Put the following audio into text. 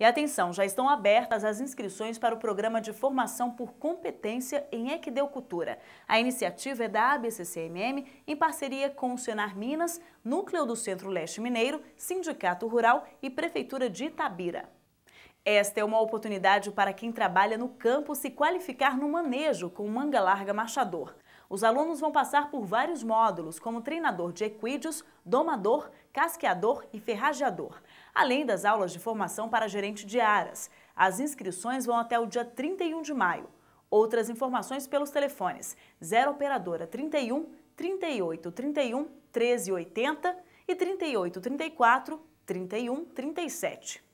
E atenção, já estão abertas as inscrições para o programa de formação por competência em Equideocultura. A iniciativa é da ABCCMM em parceria com o Senar Minas, Núcleo do Centro-Leste Mineiro, Sindicato Rural e Prefeitura de Itabira. Esta é uma oportunidade para quem trabalha no campo se qualificar no manejo com manga larga machador. Os alunos vão passar por vários módulos, como treinador de equídeos, domador, casqueador e ferrageador, além das aulas de formação para gerente de aras. As inscrições vão até o dia 31 de maio. Outras informações pelos telefones 0 operadora 31 38 31 1380 e 38 34 31 37.